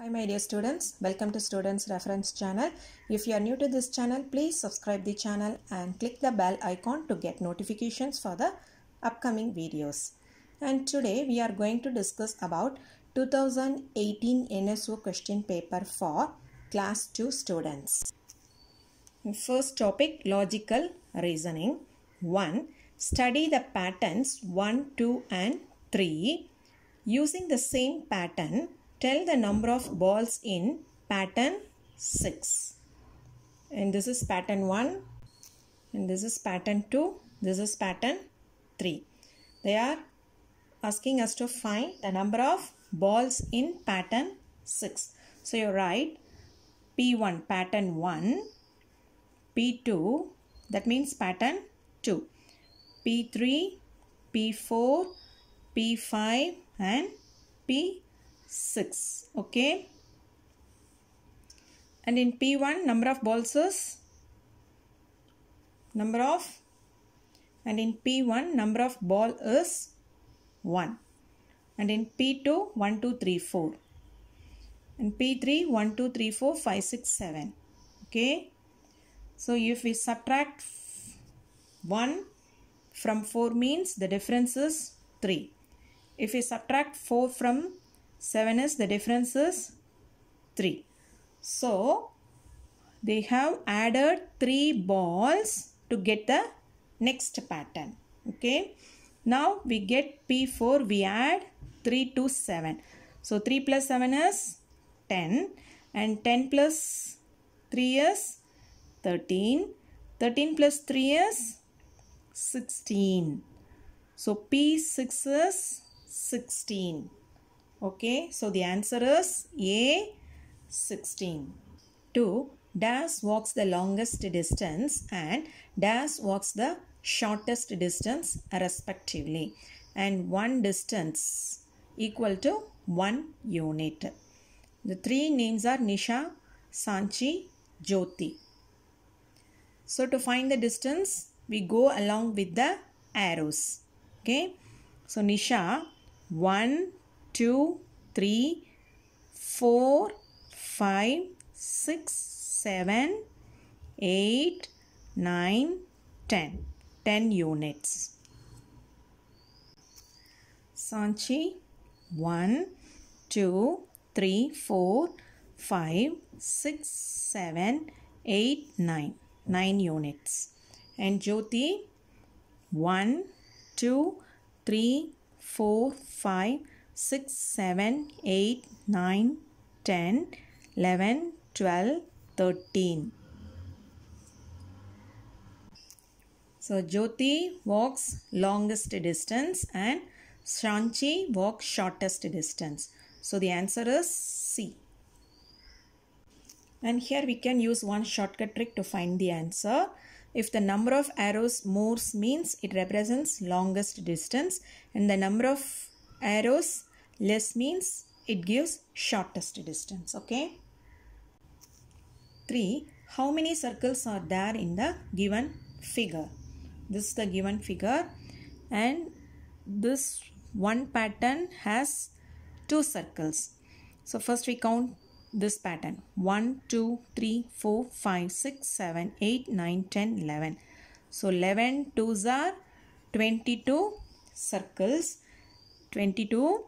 Hi my dear students, welcome to Students Reference channel. If you are new to this channel, please subscribe the channel and click the bell icon to get notifications for the upcoming videos. And today we are going to discuss about 2018 NSO question paper for class 2 students. First topic logical reasoning 1. Study the patterns 1, 2 and 3. Using the same pattern Tell the number of balls in pattern 6. And this is pattern 1. And this is pattern 2. This is pattern 3. They are asking us to find the number of balls in pattern 6. So you write P1 pattern 1, P2 that means pattern 2, P3, P4, P5 and P 6 okay and in p1 number of balls is number of and in p1 number of ball is 1 and in p2 1 2 3 4 and p3 1 2 3 4 5 6 7 okay so if we subtract 1 from 4 means the difference is 3 if we subtract 4 from 7 is the difference is 3. So, they have added 3 balls to get the next pattern. Okay. Now, we get P4, we add 3 to 7. So, 3 plus 7 is 10 and 10 plus 3 is 13. 13 plus 3 is 16. So, P6 is 16. Okay, so the answer is A 16. 2. Das walks the longest distance and Das walks the shortest distance respectively. And one distance equal to 1 unit. The three names are Nisha, Sanchi, Jyoti. So to find the distance, we go along with the arrows. Okay. So Nisha 1 two, three, four, five, six, seven, eight, nine, ten. Ten units. Sanchi, one, two, three, four, five, six, seven, eight, nine. Nine units. And Jyoti, one, two, three, four, five. 6, 7, 8, 9, 10, 11, 12, 13. So Jyoti walks longest distance and Shanchi walks shortest distance. So the answer is C. And here we can use one shortcut trick to find the answer. If the number of arrows moves means it represents longest distance and the number of arrows Less means it gives shortest distance. Okay. 3. How many circles are there in the given figure? This is the given figure and this one pattern has two circles. So first we count this pattern 1, 2, 3, 4, 5, 6, 7, 8, 9, 10, 11. So 11 2s are 22 circles. 22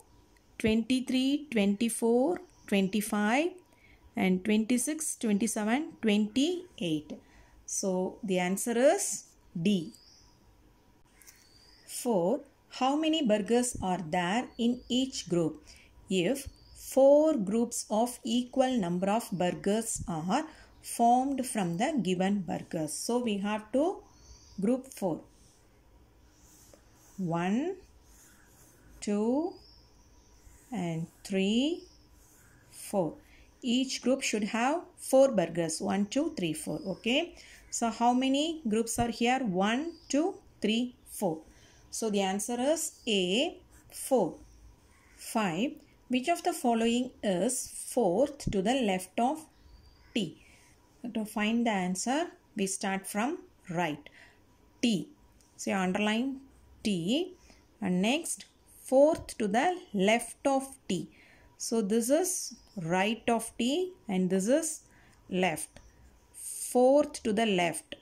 23, 24, 25 and 26, 27, 28. So the answer is D. 4. How many burgers are there in each group? If 4 groups of equal number of burgers are formed from the given burgers. So we have to group 4. 1, 2, and 3, 4. Each group should have 4 burgers. 1, 2, 3, 4. Okay. So, how many groups are here? 1, 2, 3, 4. So, the answer is A, 4. 5. Which of the following is fourth to the left of T? To find the answer, we start from right. T. So, underline T. And next, fourth to the left of t. So this is right of t and this is left. Fourth to the left.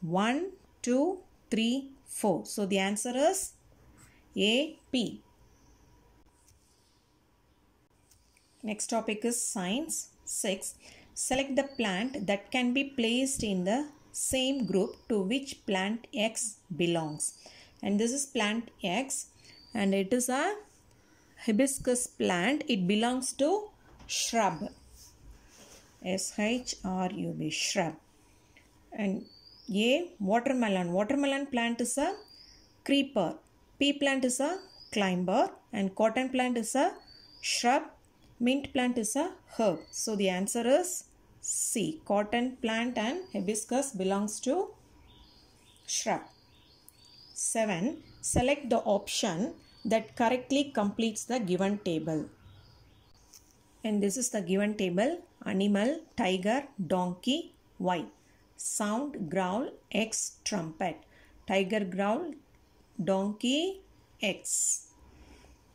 1, 2, 3, 4. So the answer is A, P. Next topic is science. 6. Select the plant that can be placed in the same group to which plant X belongs. And this is plant X and it is a hibiscus plant. It belongs to shrub. S-H-R-U-B, shrub. And A, watermelon. Watermelon plant is a creeper. Pea plant is a climber. And cotton plant is a shrub. Mint plant is a herb. So the answer is C. Cotton plant and hibiscus belongs to shrub. 7. Select the option that correctly completes the given table. And this is the given table animal, tiger, donkey, Y. Sound, growl, X, trumpet. Tiger growl, donkey, X.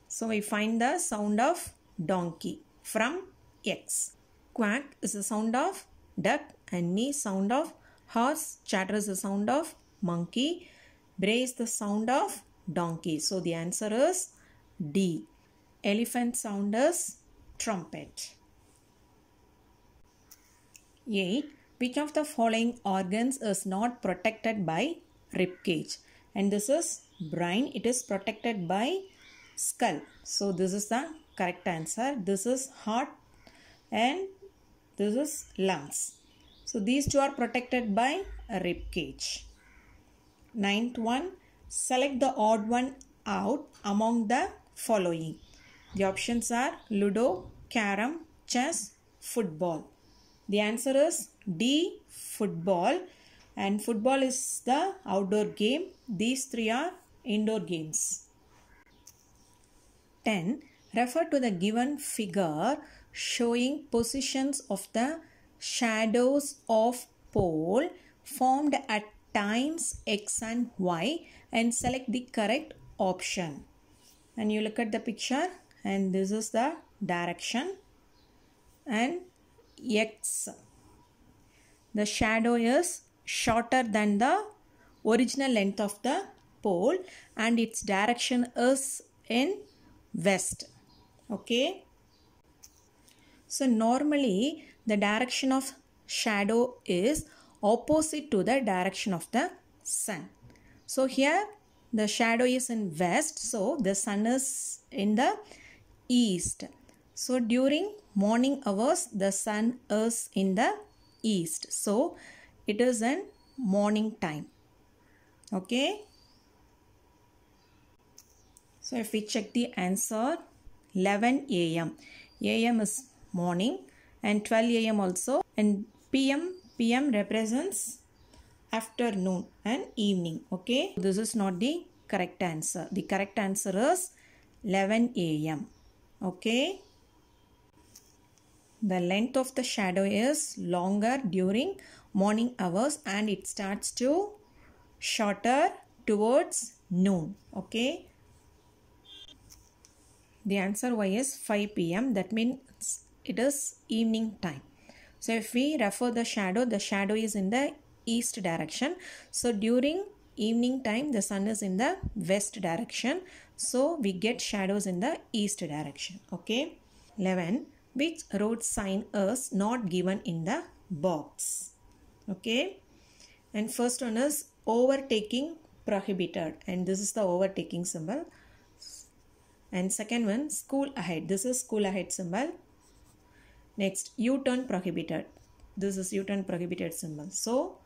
So we find the sound of donkey from X. Quack is the sound of duck and knee sound of horse. Chatter is the sound of monkey. Bray is the sound of donkey. So the answer is D. Elephant sound is trumpet. 8. Which of the following organs is not protected by rib cage? And this is brain. It is protected by skull. So this is the correct answer. This is heart and this is lungs. So these two are protected by a rib cage. Ninth one, Select the odd one out among the following. The options are Ludo, Carom, Chess, Football. The answer is D. Football. And football is the outdoor game. These three are indoor games. 10. Refer to the given figure showing positions of the shadows of pole formed at times x and y and select the correct option. And you look at the picture and this is the direction and x. The shadow is shorter than the original length of the pole and its direction is in west. Okay. So normally the direction of shadow is opposite to the direction of the sun. So here the shadow is in west. So the sun is in the east. So during morning hours the sun is in the east. So it is in morning time. Okay. So if we check the answer 11 a.m. a.m. is morning and 12 a.m. also and p.m. PM represents afternoon and evening. Okay. This is not the correct answer. The correct answer is 11 AM. Okay. The length of the shadow is longer during morning hours and it starts to shorter towards noon. Okay. The answer Y is 5 p.m. That means it is evening time. So if we refer the shadow, the shadow is in the east direction. So during evening time, the sun is in the west direction. So we get shadows in the east direction. Okay. 11. Which road sign is not given in the box? Okay. And first one is overtaking prohibited. And this is the overtaking symbol. And second one, school ahead. This is school ahead symbol. Next, U-turn prohibited. This is U-turn prohibited symbol. So,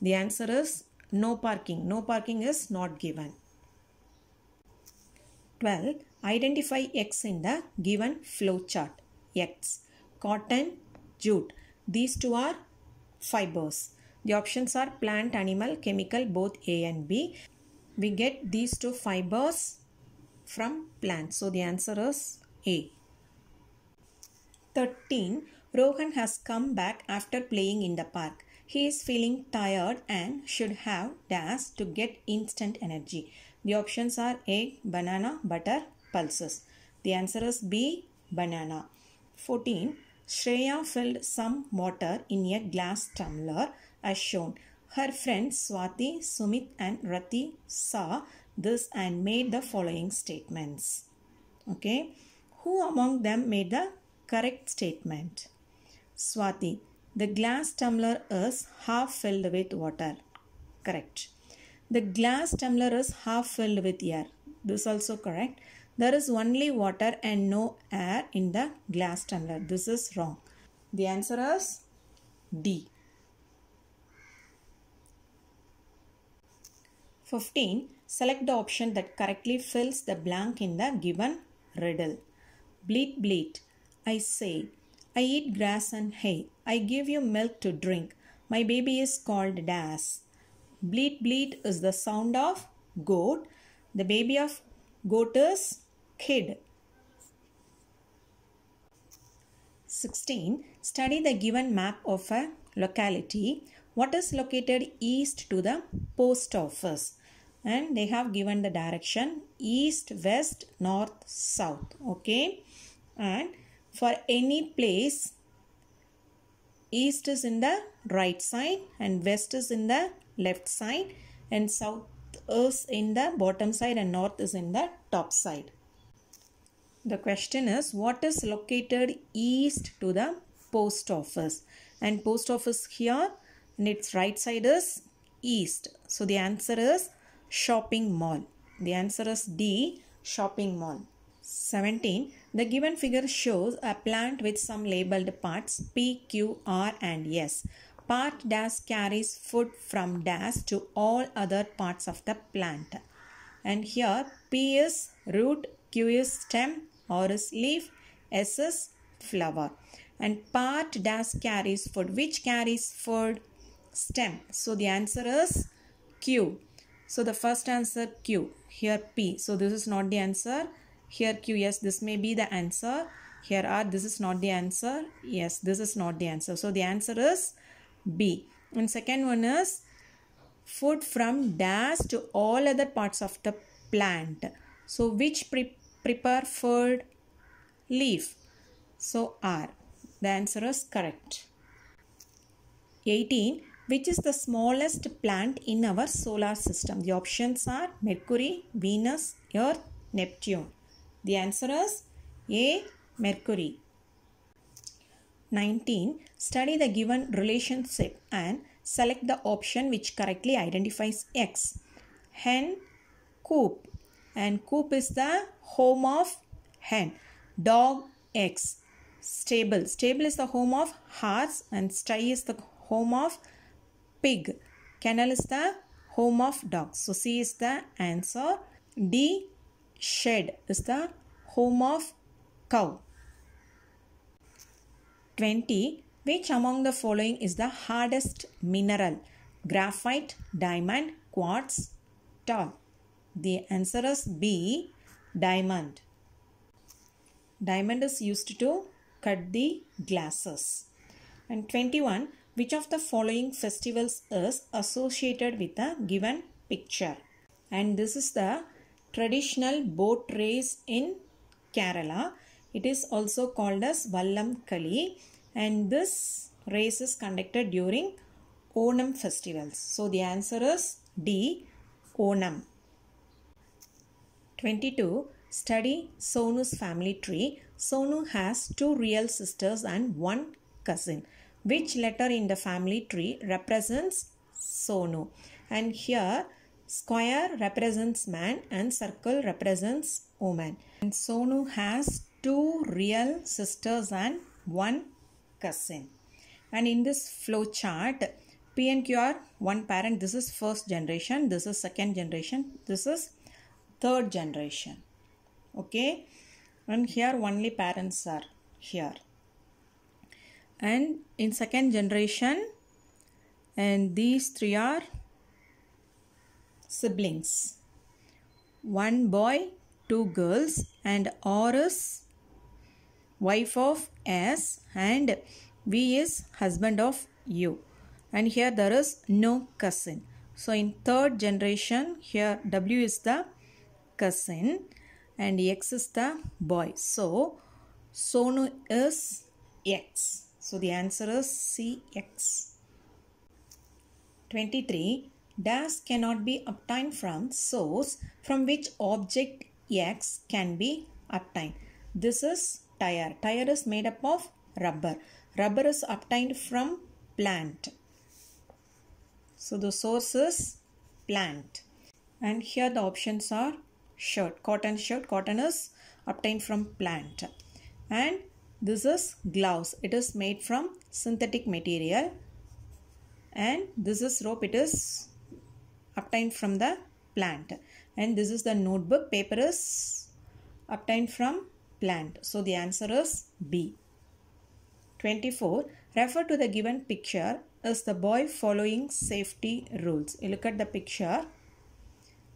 the answer is no parking. No parking is not given. 12. Identify X in the given flow chart. X. Cotton, jute. These two are fibers. The options are plant, animal, chemical, both A and B. We get these two fibers from plant. So, the answer is A. 13, Rohan has come back after playing in the park. He is feeling tired and should have dash to get instant energy. The options are egg, banana, butter, pulses. The answer is B, banana. 14. Shreya filled some water in a glass tumbler as shown. Her friends Swati, Sumit, and Rati saw this and made the following statements. Okay, who among them made the Correct statement. Swati, the glass tumbler is half filled with water. Correct. The glass tumbler is half filled with air. This also correct. There is only water and no air in the glass tumbler. This is wrong. The answer is D. 15. Select the option that correctly fills the blank in the given riddle. Bleat, bleat. I say, I eat grass and hay. I give you milk to drink. My baby is called Das. Bleat bleat is the sound of goat. The baby of goat is kid. 16. Study the given map of a locality. What is located east to the post office? And they have given the direction east, west, north, south. Okay. And for any place, east is in the right side and west is in the left side and south is in the bottom side and north is in the top side. The question is what is located east to the post office and post office here and its right side is east. So the answer is shopping mall. The answer is D shopping mall. 17. The given figure shows a plant with some labeled parts P, Q, R and S. Part dash carries food from dash to all other parts of the plant. And here P is root, Q is stem, R is leaf, S is flower. And part dash carries food. Which carries food? Stem. So the answer is Q. So the first answer Q. Here P. So this is not the answer here q yes this may be the answer here r this is not the answer yes this is not the answer so the answer is b and second one is food from dash to all other parts of the plant so which pre prepare food leaf so r the answer is correct 18 which is the smallest plant in our solar system the options are mercury venus earth neptune the answer is A. Mercury. 19. Study the given relationship and select the option which correctly identifies X. Hen, coop. And coop is the home of hen. Dog, X. Stable. Stable is the home of horse and sty is the home of pig. Kennel is the home of dogs. So C is the answer. D shed is the home of cow. 20. Which among the following is the hardest mineral? Graphite, diamond, quartz, tall. The answer is B. Diamond. Diamond is used to cut the glasses. And 21. Which of the following festivals is associated with a given picture? And this is the traditional boat race in Kerala. It is also called as Vallam Kali and this race is conducted during Onam festivals. So the answer is D. Onam. 22. Study Sonu's family tree. Sonu has two real sisters and one cousin. Which letter in the family tree represents Sonu? And here Square represents man and circle represents woman. And Sonu has two real sisters and one cousin. And in this flow chart, P and Q are one parent. This is first generation. This is second generation. This is third generation. Okay. And here only parents are here. And in second generation, and these three are siblings one boy, two girls, and Orus. wife of S, and V is husband of U. And here there is no cousin. So in third generation, here W is the cousin and X is the boy. So Sonu is X. So the answer is CX. 23 dash cannot be obtained from source from which object x can be obtained. This is tire. Tire is made up of rubber. Rubber is obtained from plant. So the source is plant. And here the options are shirt, cotton shirt. Cotton is obtained from plant. And this is gloves. It is made from synthetic material. And this is rope. It is obtained from the plant and this is the notebook paper is obtained from plant so the answer is b 24 refer to the given picture is the boy following safety rules you look at the picture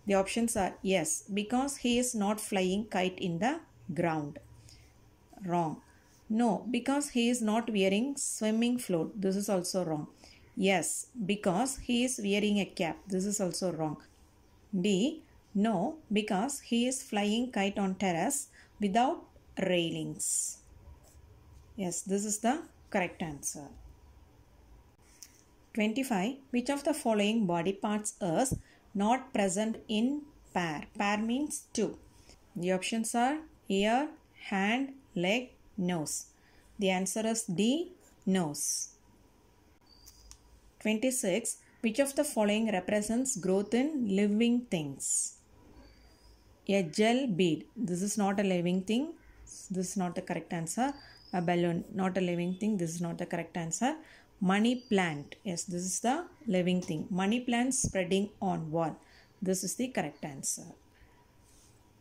the options are yes because he is not flying kite in the ground wrong no because he is not wearing swimming float this is also wrong Yes, because he is wearing a cap. This is also wrong. D. No, because he is flying kite on terrace without railings. Yes, this is the correct answer. 25. Which of the following body parts is not present in pair? Pair means two. The options are ear, hand, leg, nose. The answer is D. Nose. 26. Which of the following represents growth in living things? A gel bead. This is not a living thing. This is not the correct answer. A balloon. Not a living thing. This is not the correct answer. Money plant. Yes, this is the living thing. Money plant spreading on wall. This is the correct answer.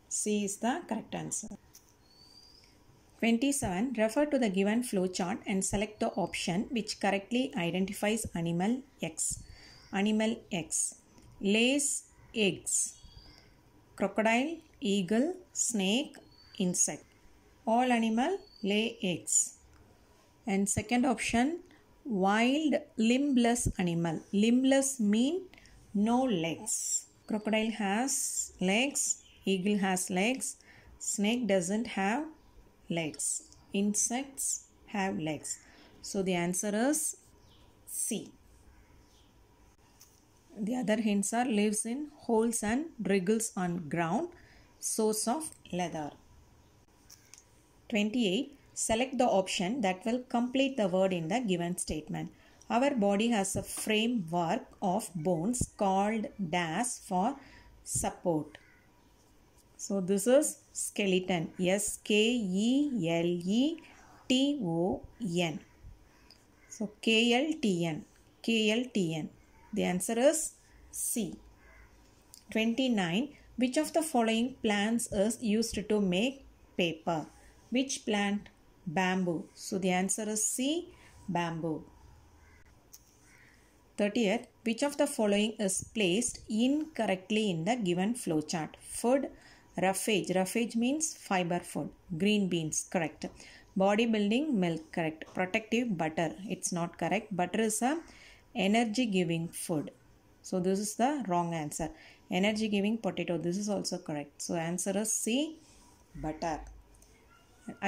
C is the correct answer. 27. Refer to the given flowchart and select the option which correctly identifies animal X. Animal X lays eggs. Crocodile, eagle, snake, insect. All animal lay eggs. And second option, wild limbless animal. Limbless mean no legs. Crocodile has legs, eagle has legs, snake doesn't have legs. Insects have legs. So the answer is C. The other hints are lives in holes and wriggles on ground, source of leather. 28. Select the option that will complete the word in the given statement. Our body has a framework of bones called DAS for support. So this is skeleton. S K E L E T O N. So K L T N. K L T N. The answer is C. 29. Which of the following plants is used to make paper? Which plant? Bamboo. So the answer is C. Bamboo. 30th, which of the following is placed incorrectly in the given flowchart? Food, roughage roughage means fiber food green beans correct bodybuilding milk correct protective butter it's not correct butter is a energy giving food so this is the wrong answer energy giving potato this is also correct so answer is c butter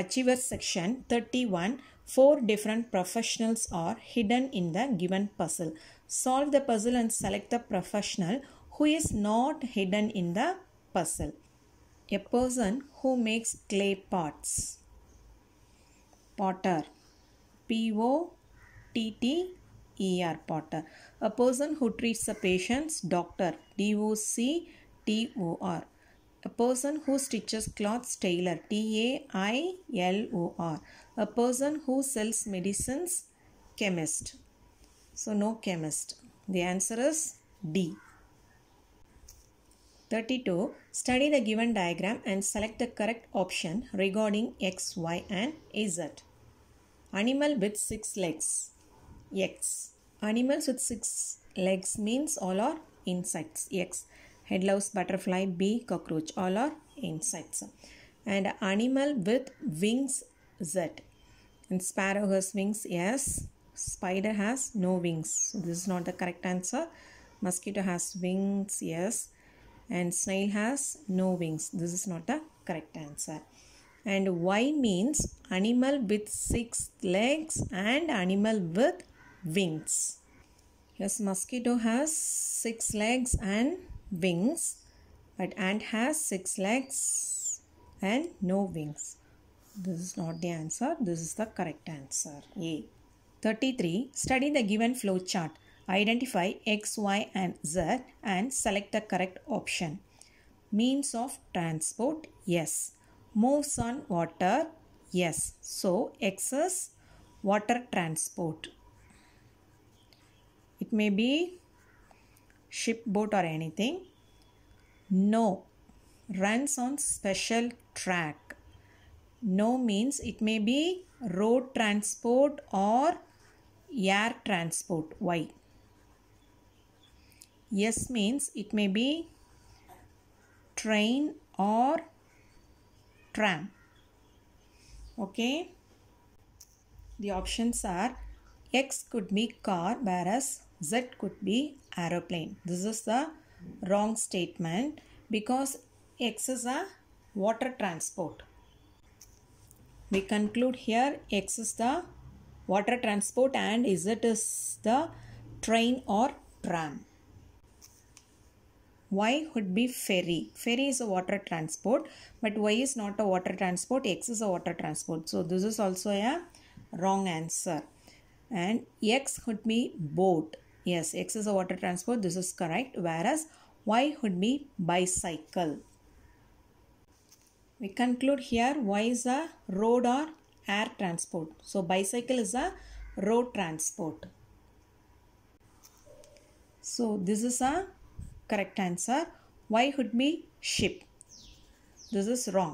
Achievers section 31 four different professionals are hidden in the given puzzle solve the puzzle and select the professional who is not hidden in the puzzle a person who makes clay pots. Potter. P O T T E R. Potter. A person who treats the patients. Doctor. D O C T O R. A person who stitches clothes. Tailor. T A I L O R. A person who sells medicines. Chemist. So, no chemist. The answer is D. 32. Study the given diagram and select the correct option regarding X, Y and Z. Animal with 6 legs. X. Animals with 6 legs means all are insects. X. Headlouse butterfly. B. Cockroach. All are insects. And animal with wings. Z. And sparrow has wings. Yes. Spider has no wings. So this is not the correct answer. Mosquito has wings. Yes and snail has no wings. This is not the correct answer. And Y means animal with six legs and animal with wings. Yes, mosquito has six legs and wings, but ant has six legs and no wings. This is not the answer. This is the correct answer. A. 33. Study the given flow chart. Identify x, y and z and select the correct option. Means of transport, yes. Moves on water, yes. So x is water transport. It may be ship, boat or anything. No runs on special track. No means it may be road transport or air transport. Why? Yes means it may be train or tram. Okay. The options are X could be car whereas Z could be aeroplane. This is the wrong statement because X is a water transport. We conclude here X is the water transport and Z is the train or tram. Y would be ferry. Ferry is a water transport, but Y is not a water transport, X is a water transport. So this is also a wrong answer. And X would be boat. Yes, X is a water transport, this is correct. Whereas Y would be bicycle. We conclude here Y is a road or air transport. So bicycle is a road transport. So this is a correct answer y could be ship. This is wrong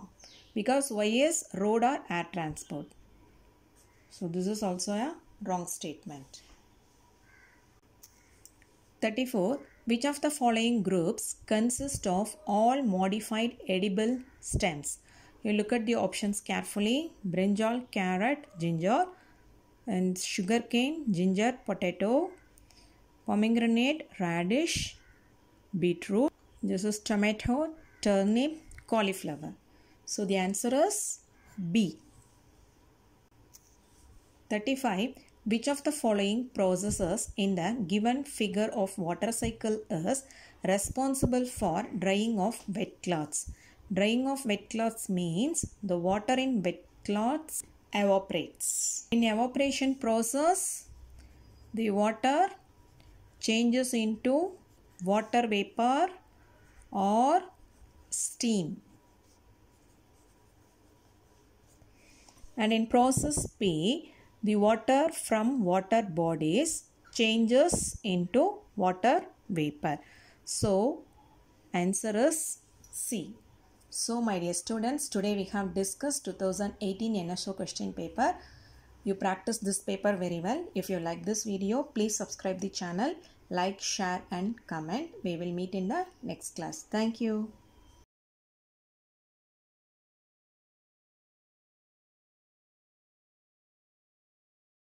because y is road or air transport. So this is also a wrong statement. 34. Which of the following groups consist of all modified edible stems? You look at the options carefully. Brinjal, carrot, ginger and sugarcane, ginger, potato, pomegranate, radish, beetroot. This is tomato, turnip, cauliflower. So the answer is B. 35. Which of the following processes in the given figure of water cycle is responsible for drying of wet cloths? Drying of wet cloths means the water in wet cloths evaporates. In evaporation process, the water changes into water vapor or steam. And in process P, the water from water bodies changes into water vapor. So, answer is C. So, my dear students, today we have discussed 2018 NSO question paper. You practice this paper very well. If you like this video, please subscribe the channel like share and comment we will meet in the next class thank you